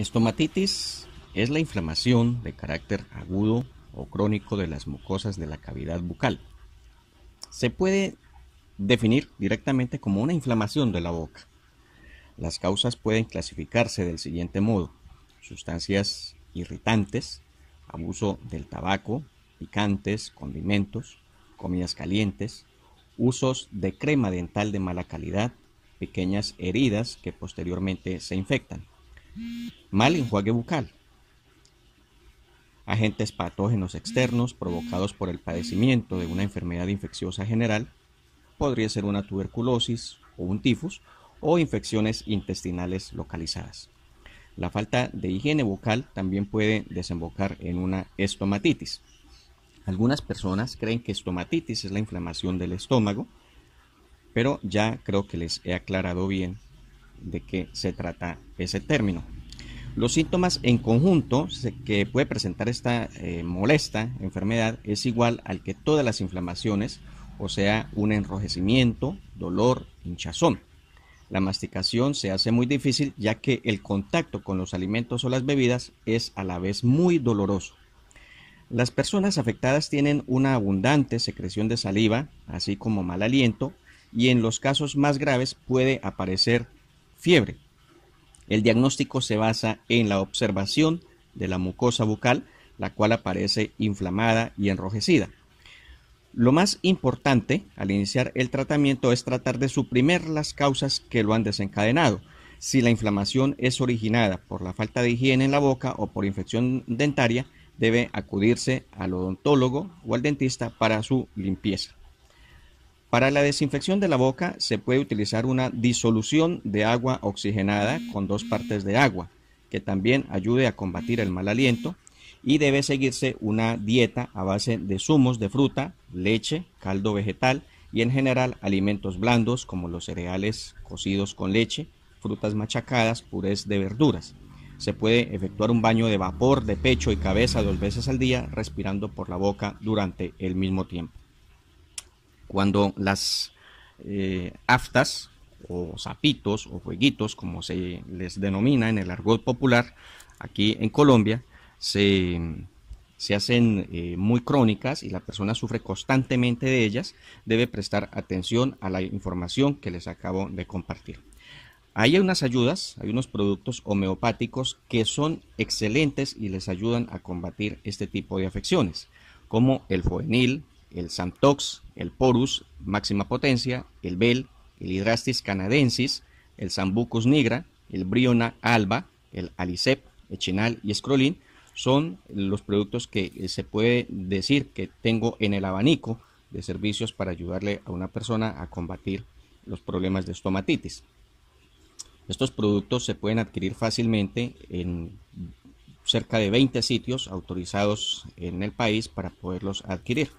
Estomatitis es la inflamación de carácter agudo o crónico de las mucosas de la cavidad bucal. Se puede definir directamente como una inflamación de la boca. Las causas pueden clasificarse del siguiente modo. Sustancias irritantes, abuso del tabaco, picantes, condimentos, comidas calientes, usos de crema dental de mala calidad, pequeñas heridas que posteriormente se infectan. Mal enjuague bucal. Agentes patógenos externos provocados por el padecimiento de una enfermedad infecciosa general, podría ser una tuberculosis o un tifus, o infecciones intestinales localizadas. La falta de higiene bucal también puede desembocar en una estomatitis. Algunas personas creen que estomatitis es la inflamación del estómago, pero ya creo que les he aclarado bien de qué se trata ese término. Los síntomas en conjunto que puede presentar esta eh, molesta enfermedad es igual al que todas las inflamaciones, o sea, un enrojecimiento, dolor, hinchazón. La masticación se hace muy difícil ya que el contacto con los alimentos o las bebidas es a la vez muy doloroso. Las personas afectadas tienen una abundante secreción de saliva, así como mal aliento, y en los casos más graves puede aparecer fiebre. El diagnóstico se basa en la observación de la mucosa bucal, la cual aparece inflamada y enrojecida. Lo más importante al iniciar el tratamiento es tratar de suprimir las causas que lo han desencadenado. Si la inflamación es originada por la falta de higiene en la boca o por infección dentaria, debe acudirse al odontólogo o al dentista para su limpieza. Para la desinfección de la boca se puede utilizar una disolución de agua oxigenada con dos partes de agua, que también ayude a combatir el mal aliento y debe seguirse una dieta a base de zumos de fruta, leche, caldo vegetal y en general alimentos blandos como los cereales cocidos con leche, frutas machacadas, purés de verduras. Se puede efectuar un baño de vapor de pecho y cabeza dos veces al día respirando por la boca durante el mismo tiempo cuando las eh, aftas o zapitos o jueguitos como se les denomina en el argot popular aquí en Colombia, se, hacen eh, muy crónicas y la persona sufre constantemente de ellas, debe prestar atención a la información que les acabo de compartir. Hay unas ayudas, hay unos productos homeopáticos que son excelentes y les ayudan a combatir este tipo de afecciones, como el foenil, el Santox, el Porus, máxima potencia, el Bell, el Hydrastis canadensis, el Sambucus nigra, el Briona alba, el Alicep, Echinal y Scrolin son los productos que eh, se puede decir que tengo en el abanico de servicios para ayudarle a una persona a combatir los problemas de estomatitis. Estos productos se pueden adquirir fácilmente en cerca de 20 sitios autorizados en el país para poderlos adquirir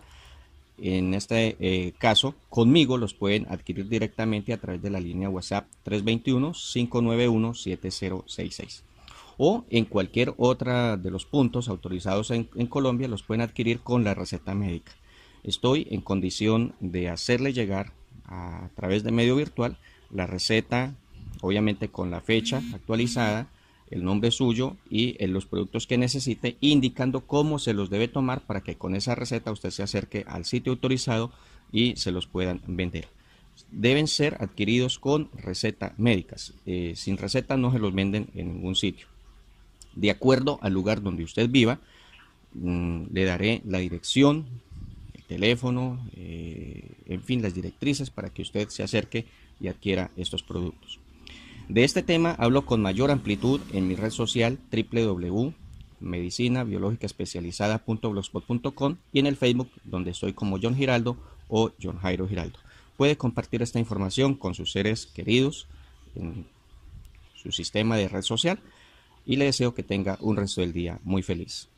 en este eh, caso, conmigo los pueden adquirir directamente a través de la línea WhatsApp 321-591-7066. O en cualquier otra de los puntos autorizados en, Colombia los pueden adquirir con la receta médica. Estoy en condición de hacerle llegar a través de medio virtual la receta, obviamente con la fecha actualizada el nombre suyo y eh, los productos que necesite, indicando cómo se los debe tomar para que con esa receta usted se acerque al sitio autorizado y se los puedan vender. Deben ser adquiridos con receta médicas. Eh, sin receta no se los venden en ningún sitio. De acuerdo al lugar donde usted viva, mm, le daré la dirección, el teléfono, eh, en fin, las directrices para que usted se acerque y adquiera estos productos. De este tema hablo con mayor amplitud en mi red social www.medicinabiológicaespecializada.blogspot.com y en el Facebook donde estoy como John Giraldo o John Jairo Giraldo. Puede compartir esta información con sus seres queridos en su sistema de red social y le deseo que tenga un resto del día muy feliz.